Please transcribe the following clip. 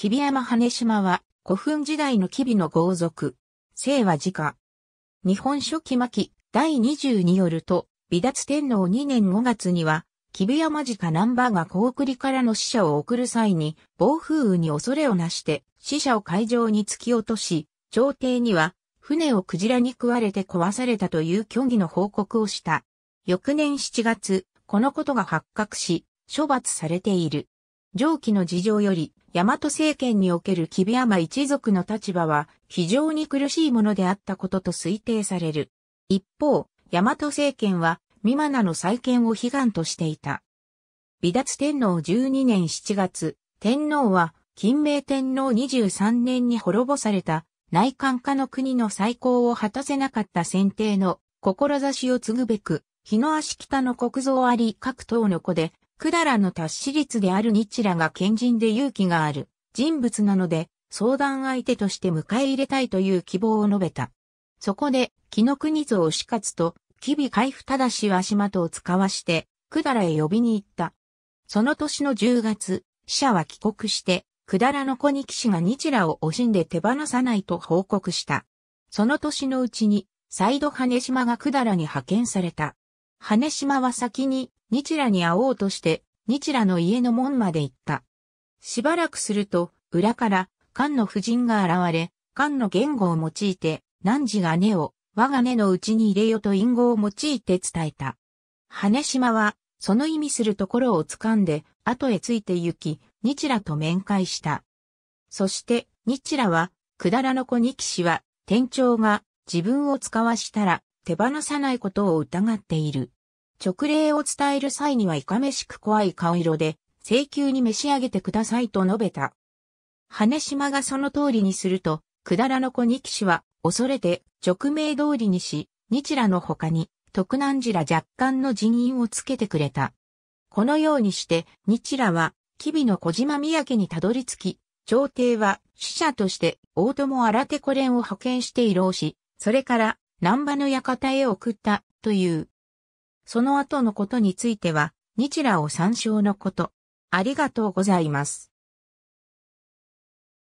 吉備山羽島は古墳時代の吉備の豪族。姓は自家。日本書紀巻第20によると、美達天皇2年5月には、吉備山自家南波が小送りからの死者を送る際に、暴風雨に恐れをなして死者を海上に突き落とし、朝廷には船をクジラに食われて壊されたという虚偽の報告をした。翌年7月、このことが発覚し、処罰されている。上記の事情より、大和政権におけるキ山一族の立場は非常に苦しいものであったことと推定される。一方、大和政権はミマナの再建を悲願としていた。微脱天皇12年7月、天皇は金明天皇23年に滅ぼされた内観化の国の再興を果たせなかった選定の志を継ぐべく、日の足北の国蔵あり各党の子でだらの達死率である日らが賢人で勇気がある人物なので、相談相手として迎え入れたいという希望を述べた。そこで、木の国像死活と、吉備海部忠氏は足元を使わして、くだらへ呼びに行った。その年の10月、死者は帰国して、くだらの子に騎士が日らを惜しんで手放さないと報告した。その年のうちに、再度羽島がくだらに派遣された。羽島は先に日羅に会おうとして日羅の家の門まで行った。しばらくすると裏から菅の夫人が現れ、菅の言語を用いて、汝が根を我が根のうちに入れよと隠語を用いて伝えた。羽島はその意味するところを掴んで後へついて行き、日羅と面会した。そして日羅は、くだらの子二騎士は、店長が自分を使わしたら、手放さないことを疑っている。直令を伝える際にはいかめしく怖い顔色で、請求に召し上げてくださいと述べた。羽島がその通りにすると、くだらの子二騎士は、恐れて直命通りにし、日らの他に、徳南寺ら若干の人員をつけてくれた。このようにして、日らは、吉備の小島宮家にたどり着き、朝廷は、使者として、大友荒手子連を派遣して移動し、それから、南波の館へ送った、という。その後のことについては、日羅を参照のこと。ありがとうございます。